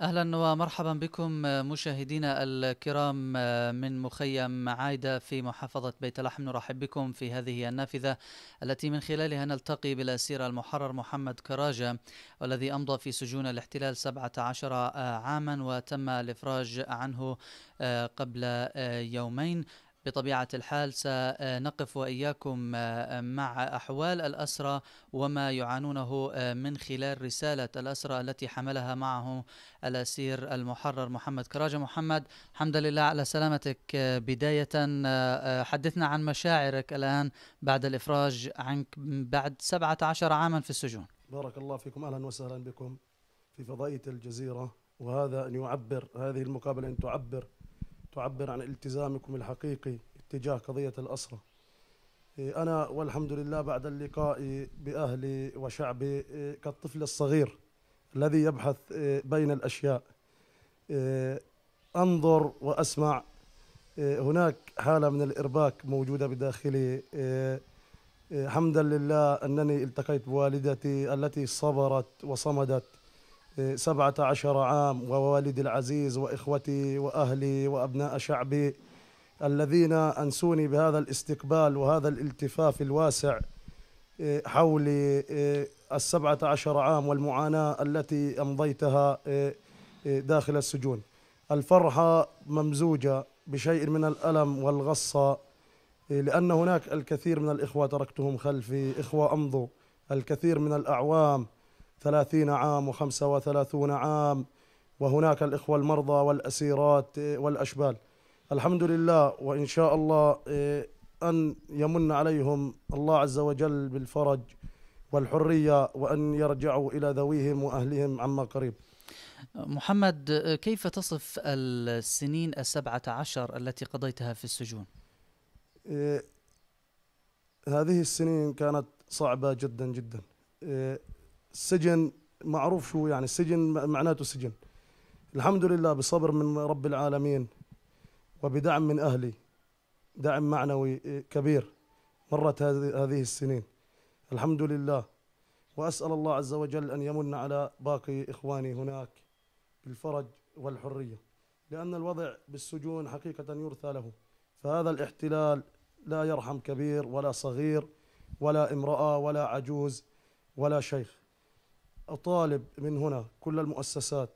اهلا ومرحبا بكم مشاهدينا الكرام من مخيم عايده في محافظه بيت لحم نرحب بكم في هذه النافذه التي من خلالها نلتقي بالاسير المحرر محمد كراجه والذي امضى في سجون الاحتلال 17 عاما وتم الافراج عنه قبل يومين بطبيعة الحال سنقف وإياكم آه، مع أحوال الأسرى وما يعانونه آه، من خلال رسالة الأسرى التي حملها معه الأسير المحرر محمد كراجة محمد الحمد لله على سلامتك آه، بداية حدثنا عن مشاعرك الآن بعد الإفراج عنك بعد 17 عاما في السجون بارك الله فيكم أهلا وسهلا بكم في فضائية الجزيرة وهذا أن يعبر هذه المقابلة أن تعبر تعبر عن التزامكم الحقيقي تجاه قضية الأسرة أنا والحمد لله بعد اللقاء بأهلي وشعبي كالطفل الصغير الذي يبحث بين الأشياء أنظر وأسمع هناك حالة من الإرباك موجودة بداخلي حمدا لله أنني التقيت بوالدتي التي صبرت وصمدت سبعة عشر عام ووالدي العزيز وإخوتي وأهلي وأبناء شعبي الذين أنسوني بهذا الاستقبال وهذا الالتفاف الواسع إيه، حول إيه، السبعة عشر عام والمعاناة التي أمضيتها إيه، داخل السجون الفرحة ممزوجة بشيء من الألم والغصة لأن هناك الكثير من الإخوة تركتهم خلفي إخوة أمضوا الكثير من الأعوام ثلاثين عام وخمسة وثلاثون عام وهناك الإخوة المرضى والأسيرات والأشبال الحمد لله وإن شاء الله إيه، أن يمن عليهم الله عز وجل بالفرج والحرية وأن يرجعوا إلى ذويهم وأهلهم عما قريب محمد كيف تصف السنين السبعة عشر التي قضيتها في السجون؟ إيه، هذه السنين كانت صعبة جدا جدا إيه، السجن معروف شو يعني السجن معناته سجن الحمد لله بصبر من رب العالمين وبدعم من أهلي دعم معنوي كبير مرت هذه السنين الحمد لله وأسأل الله عز وجل أن يمن على باقي إخواني هناك بالفرج والحرية لأن الوضع بالسجون حقيقة يرثى له فهذا الاحتلال لا يرحم كبير ولا صغير ولا امرأة ولا عجوز ولا شيخ أطالب من هنا كل المؤسسات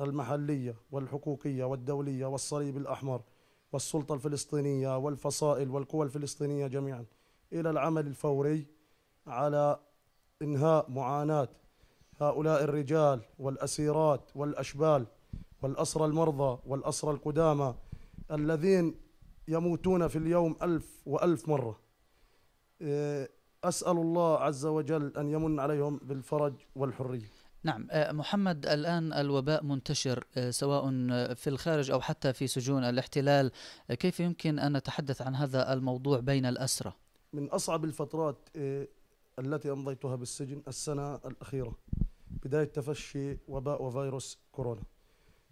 المحلية والحقوقية والدولية والصليب الأحمر والسلطة الفلسطينية والفصائل والقوى الفلسطينية جميعا إلى العمل الفوري على إنهاء معاناة هؤلاء الرجال والأسيرات والأشبال والأسرى المرضى والأسرى القدامى الذين يموتون في اليوم ألف وألف مرة إيه، أسأل الله عز وجل أن يمن عليهم بالفرج والحرية نعم آه، محمد الآن الوباء منتشر آه، سواء آه، في الخارج أو حتى في سجون الاحتلال كيف يمكن أن نتحدث عن هذا الموضوع بين الأسرة؟ من أصعب الفترات التي أمضيتها بالسجن السنة الأخيرة بداية تفشي وباء وفيروس كورونا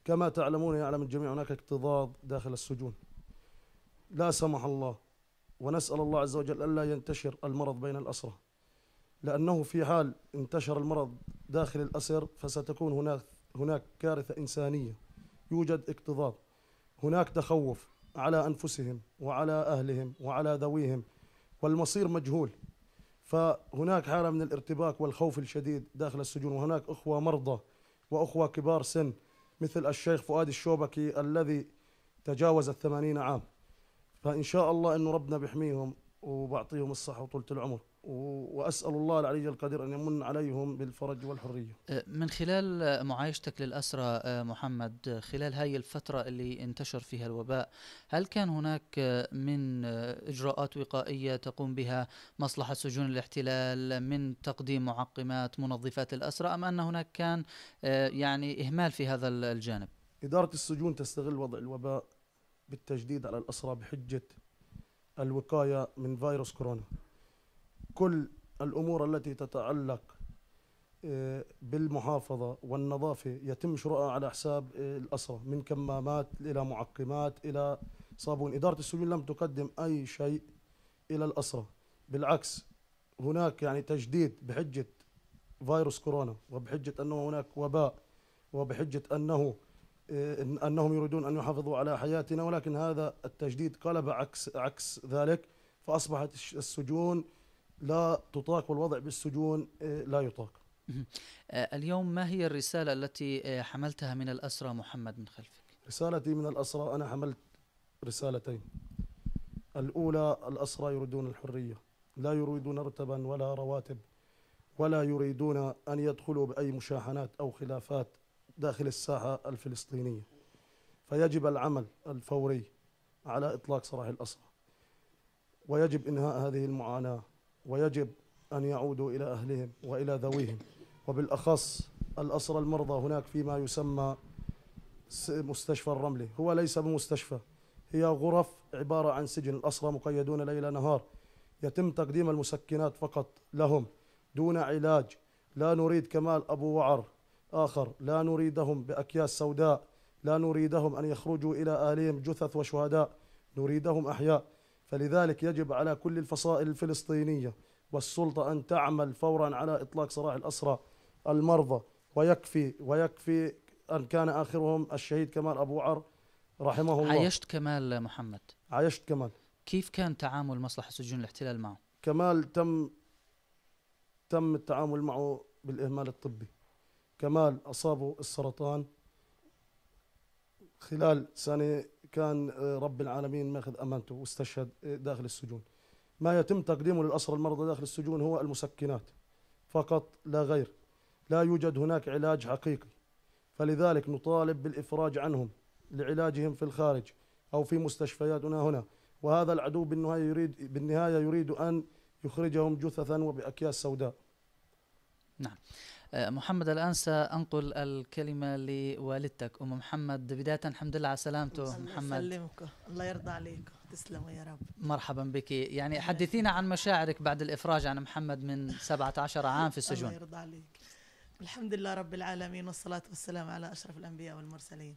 كما تعلمون يعلم الجميع هناك اكتظاظ داخل السجون لا سمح الله ونسأل الله عز وجل ألا ينتشر المرض بين الأسرة لأنه في حال انتشر المرض داخل الأسر فستكون هناك هناك كارثة إنسانية يوجد اكتظاظ هناك تخوف على أنفسهم وعلى أهلهم وعلى ذويهم والمصير مجهول فهناك حالة من الارتباك والخوف الشديد داخل السجون وهناك أخوة مرضى وأخوة كبار سن مثل الشيخ فؤاد الشوبكي الذي تجاوز الثمانين عام فان شاء الله انه ربنا بيحميهم وبعطيهم الصحه وطوله العمر واسال الله العلي القدير ان يمن عليهم بالفرج والحريه. أه، من خلال معايشتك للاسرى أه، محمد خلال هاي الفتره اللي انتشر فيها الوباء، هل كان هناك أه، من اجراءات وقائيه تقوم بها مصلحه سجون الاحتلال من تقديم معقمات منظفات الاسرى ام ان هناك كان يعني اهمال في هذا الجانب؟ اداره السجون تستغل وضع الوباء بالتجديد على الأسرى بحجة الوقاية من فيروس كورونا كل الأمور التي تتعلق آه، بالمحافظة والنظافة يتم شراءها على حساب آه، الأسرة من كمامات إلى معقمات إلى صابون إدارة السجون لم تقدم أي شيء إلى الأسرة بالعكس هناك يعني تجديد بحجة فيروس كورونا وبحجة أنه هناك وباء وبحجة أنه انهم يريدون ان يحافظوا على حياتنا ولكن هذا التجديد قلب عكس عكس ذلك فاصبحت السجون لا تطاق والوضع بالسجون إيه، لا يطاق. آه، اليوم ما هي الرساله التي آه، حملتها من الاسرى محمد من خلفك؟ رسالتي من الاسرى انا حملت رسالتين. الاولى الاسرى يريدون الحريه، لا يريدون رتبا ولا رواتب ولا يريدون ان يدخلوا باي مشاحنات او خلافات داخل الساحة الفلسطينية فيجب العمل الفوري على إطلاق سراح الأسرى ويجب إنهاء هذه المعاناة ويجب أن يعودوا إلى أهلهم وإلى ذويهم وبالأخص الأسرى المرضى هناك فيما يسمى مستشفى الرملي هو ليس بمستشفى هي غرف عبارة عن سجن الأسرى مقيدون ليل نهار يتم تقديم المسكنات فقط لهم دون علاج لا نريد كمال أبو وعر آخر لا نريدهم بأكياس سوداء لا نريدهم أن يخرجوا إلى آليم جثث وشهداء نريدهم أحياء فلذلك يجب على كل الفصائل الفلسطينية والسلطة أن تعمل فورا على إطلاق سراح الأسرى المرضى ويكفي ويكفي أن كان آخرهم الشهيد كمال أبو عر رحمه الله عايشت كمال محمد عايشت كمال كيف كان تعامل مصلحة سجون الاحتلال معه؟ كمال تم تم التعامل معه بالإهمال الطبي كمال أصابه السرطان خلال سنة كان آه، رب العالمين ماخذ أمانته واستشهد آه، داخل السجون ما يتم تقديمه للأسرى المرضى داخل السجون هو المسكنات فقط لا غير لا يوجد هناك علاج حقيقي فلذلك نطالب بالإفراج عنهم لعلاجهم في الخارج أو في مستشفياتنا هنا وهذا العدو بالنهاية يريد, بالنهاية يريد أن يخرجهم جثثا وبأكياس سوداء نعم آه، محمد الآن سأنقل الكلمة لوالدتك أم محمد بداية الحمد لله على سلامته محمد يسلمك الله يرضى عليك تسلموا يا رب مرحبا بك يعني حدثينا عن مشاعرك بعد الإفراج عن محمد من 17 عام في السجون الله يرضى عليك الحمد لله رب العالمين والصلاة والسلام على أشرف الأنبياء والمرسلين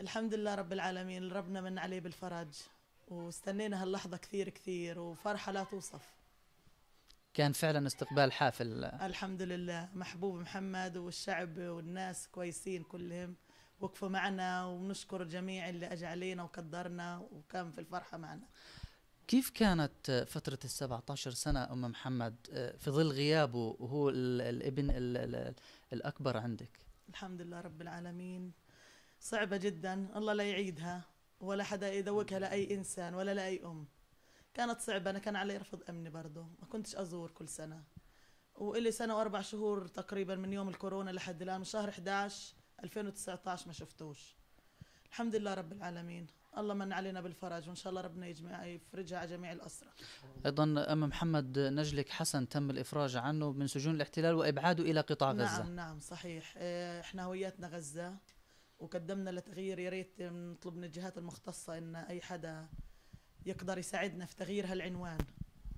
الحمد لله رب العالمين ربنا من عليه بالفرج واستنينا هاللحظة كثير كثير وفرحة لا توصف كان فعلا استقبال حافل الحمد لله محبوب محمد والشعب والناس كويسين كلهم وقفوا معنا ونشكر الجميع اللي اجى علينا وقدرنا وكان في الفرحه معنا كيف كانت فترة ال 17 سنة أم محمد في ظل غيابه وهو الابن الأكبر عندك؟ الحمد لله رب العالمين صعبة جدا الله لا يعيدها ولا حدا يذوقها لأي إنسان ولا لأي أم كانت صعبة أنا كان علي رفض أمني برضه ما كنتش أزور كل سنة وإلي سنة وأربع شهور تقريبا من يوم الكورونا لحد الآن شهر 11 2019 ما شفتوش الحمد لله رب العالمين الله من علينا بالفرج وان شاء الله ربنا يجمع يفرجها على جميع الاسرى. ايضا ام محمد نجلك حسن تم الافراج عنه من سجون الاحتلال وابعاده الى قطاع نعم غزه. نعم نعم صحيح آه، احنا هوياتنا غزه وقدمنا لتغيير يا ريت نطلب من الجهات المختصه ان اي حدا يقدر يساعدنا في تغيير هالعنوان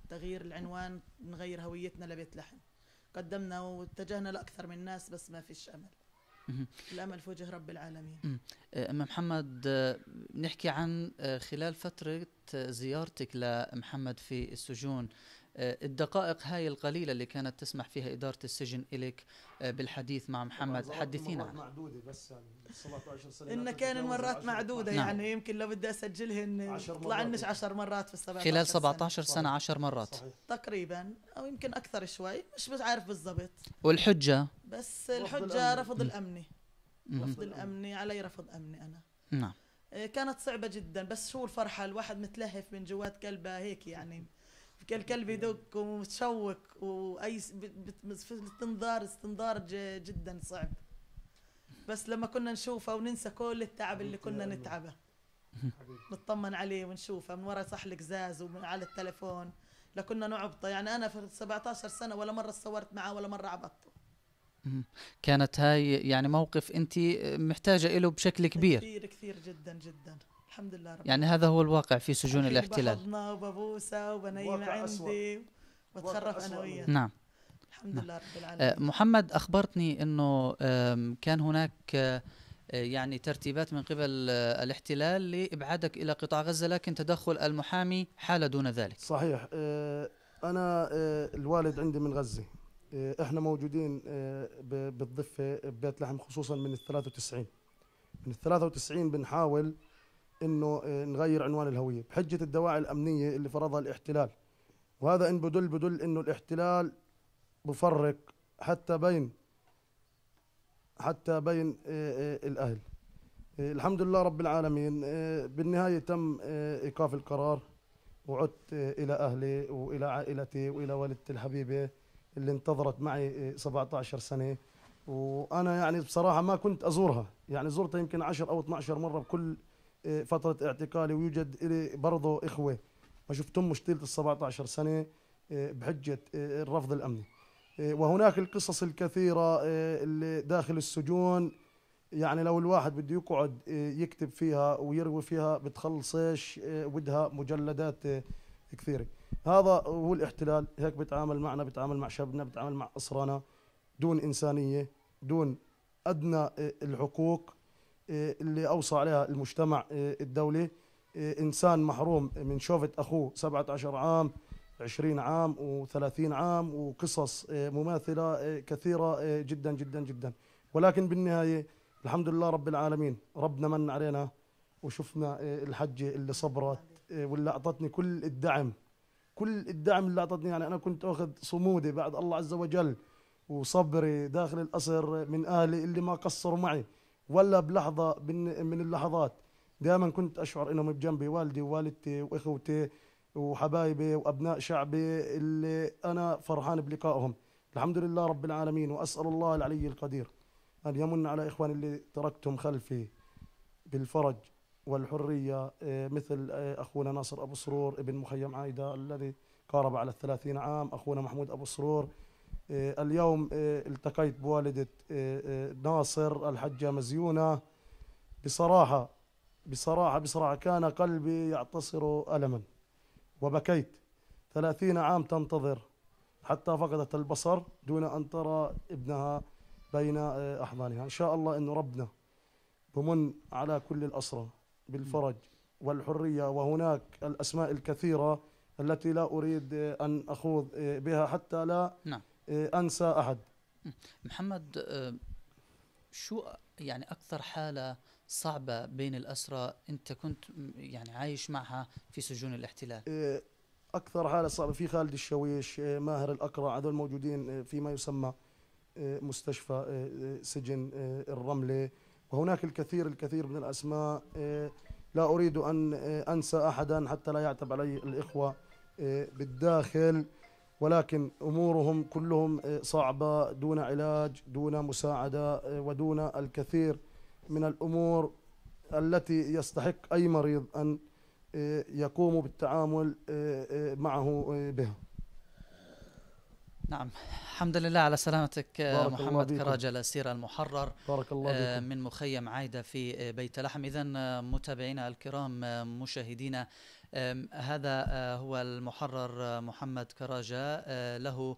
تغيير العنوان نغير هويتنا لبيت لحم قدمنا واتجهنا لاكثر من ناس بس ما فيش امل الامل في وجه رب العالمين أه، ام محمد أه، نحكي عن أه، خلال فتره زيارتك لمحمد في السجون آه، الدقائق هاي القليلة اللي كانت تسمح فيها إدارة السجن إليك آه، بالحديث مع محمد حدثينا عنها معدودة بس 17 سنة إن كان مرات معدودة نعم. يعني يمكن لو بدي أسجلهن طلع عشر 10 مرات في السبعة خلال 17 سنة, سنة 10 مرات صحيح. تقريبا أو يمكن أكثر شوي مش عارف بالضبط والحجة بس الحجة رفض الأمني رفض الأمني علي رفض أمني أنا نعم آه، كانت صعبة جدا بس شو الفرحة الواحد متلهف من جوات قلبه هيك يعني الكلب يدق ومتشوك واي في استنضار استنظار جدا صعب بس لما كنا نشوفه وننسى كل التعب اللي كنا نتعبه نطمن عليه ونشوفه من ورا صح القزاز ومن على التلفون لكنا نعبطه يعني انا في 17 سنه ولا مره صورت معه ولا مره عبطته كانت هاي يعني موقف انت محتاجه له بشكل كبير كثير كثير جدا جدا الحمد لله رب يعني هذا هو الواقع في سجون الاحتلال بحضنه وببوسه وبنيمه عندي وبتخرف انا وياه نعم الحمد نعم. لله رب آه، العالمين محمد اخبرتني انه كان هناك آه، يعني ترتيبات من قبل آه، الاحتلال لابعادك الى قطاع غزه لكن تدخل المحامي حال دون ذلك صحيح انا الوالد عندي من غزه احنا موجودين بالضفه ببيت لحم خصوصا من ال 93 من ال 93 بنحاول انه آه، نغير عنوان الهويه بحجه الدواعي الامنيه اللي فرضها الاحتلال وهذا ان بدل بدل انه الاحتلال بفرق حتى بين حتى بين آه، آه، الاهل الحمد لله رب العالمين بالنهايه تم ايقاف القرار وعدت الى اهلي والى عائلتي والى والدتي الحبيبه اللي انتظرت معي 17 سنه وانا يعني بصراحه ما كنت ازورها يعني زرتها يمكن 10 او 12 مره بكل فتره اعتقالي ويوجد لي برضه اخوه ما شفتهمش طيله ال 17 سنه آه، بحجه آه، الرفض الامني آه، وهناك القصص الكثيره اللي داخل السجون يعني لو الواحد بده يقعد يكتب فيها ويروي فيها بتخلصش ودها مجلدات كثيره هذا هو الاحتلال هيك بتعامل معنا بتعامل مع شبنا بتعامل مع اسرانا دون انسانيه دون ادنى الحقوق آه، اللي أوصى عليها المجتمع آه، الدولي آه، إنسان محروم من شوفة أخوه 17 عام 20 عام و30 عام وقصص مماثلة كثيرة جدا جدا جدا ولكن بالنهاية الحمد لله رب العالمين ربنا من علينا وشفنا الحجة اللي صبرت واللي أعطتني كل الدعم كل الدعم اللي أعطتني يعني أنا كنت أخذ صمودي بعد الله عز وجل وصبري داخل القصر من أهلي اللي ما قصروا معي ولا بلحظه من اللحظات دائما كنت اشعر انهم بجنبي والدي ووالدتي واخوتي وحبايبي وابناء شعبي اللي انا فرحان بلقائهم الحمد لله رب العالمين واسال الله العلي القدير ان يمن على اخواني اللي تركتهم خلفي بالفرج والحريه آه، مثل آه، اخونا ناصر ابو سرور ابن مخيم عايده الذي قارب على الثلاثين عام اخونا محمود ابو سرور آه، اليوم آه، التقيت بوالدة آه، ناصر الحجة مزيونة بصراحة بصراحة بصراحة كان قلبي يعتصر ألما وبكيت ثلاثين عام تنتظر حتى فقدت البصر دون أن ترى ابنها بين أحضانها إن شاء الله أن ربنا بمن على كل الأسرة بالفرج والحرية وهناك الأسماء الكثيرة التي لا أريد أن أخوض بها حتى لا نعم. آه، انسى احد محمد آه، شو يعني اكثر حاله صعبه بين الاسرى انت كنت يعني عايش معها في سجون الاحتلال آه، اكثر حاله صعبه في خالد الشويش ماهر الاقرع هذول موجودين فيما يسمى مستشفى سجن الرمله وهناك الكثير الكثير من الاسماء لا اريد ان انسى احدا حتى لا يعتب علي الاخوه بالداخل ولكن امورهم كلهم آه، صعبه دون علاج دون مساعده آه، ودون الكثير من الامور التي يستحق اي مريض ان آه، يقوم بالتعامل معه بها نعم الحمد لله على سلامتك محمد كراجة الأسير المحرر بارك الله بيكم. من مخيم عايدة في بيت لحم إذا متابعينا الكرام مشاهدينا هذا آه، هو المحرر آه، محمد كراجة آه، له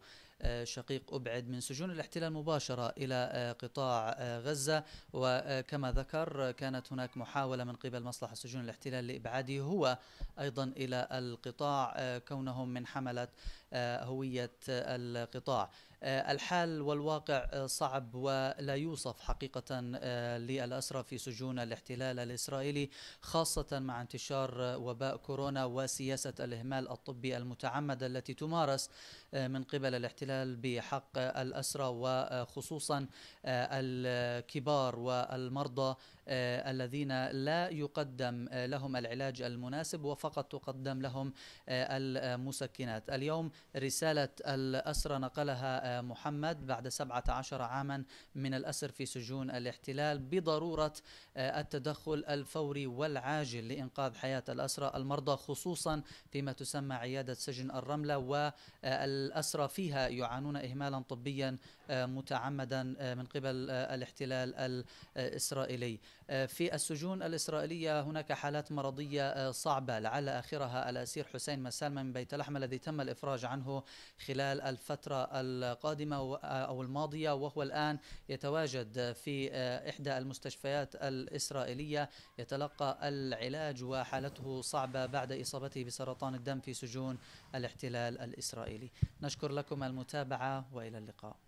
شقيق أبعد من سجون الاحتلال مباشرة إلى قطاع غزة وكما ذكر كانت هناك محاولة من قبل مصلحة سجون الاحتلال لإبعاده هو أيضا إلى القطاع كونهم من حملة هوية القطاع آه، الحال والواقع آه، صعب ولا يوصف حقيقة آه، للأسرى في سجون الاحتلال الإسرائيلي خاصة مع انتشار وباء كورونا وسياسة الإهمال الطبي المتعمدة التي تمارس من قبل الاحتلال بحق الأسرى وخصوصا الكبار والمرضى آه، الذين لا يقدم آه، لهم العلاج المناسب وفقط تقدم لهم آه، المسكنات اليوم رسالة الأسرى نقلها محمد بعد 17 عاما من الأسر في سجون الاحتلال بضرورة التدخل الفوري والعاجل لإنقاذ حياة الأسرى المرضى خصوصا فيما تسمى عيادة سجن الرملة والأسرى فيها يعانون إهمالا طبيا متعمدا من قبل الاحتلال الإسرائيلي آه، في السجون الإسرائيلية هناك حالات مرضية آه، صعبة لعل آخرها الأسير حسين مسالمة من بيت لحم الذي تم الإفراج عنه خلال الفترة القادمة آه، أو الماضية وهو الآن يتواجد في إحدى المستشفيات الإسرائيلية يتلقى العلاج وحالته صعبة بعد إصابته بسرطان الدم في سجون الاحتلال الإسرائيلي نشكر لكم المتابعة وإلى اللقاء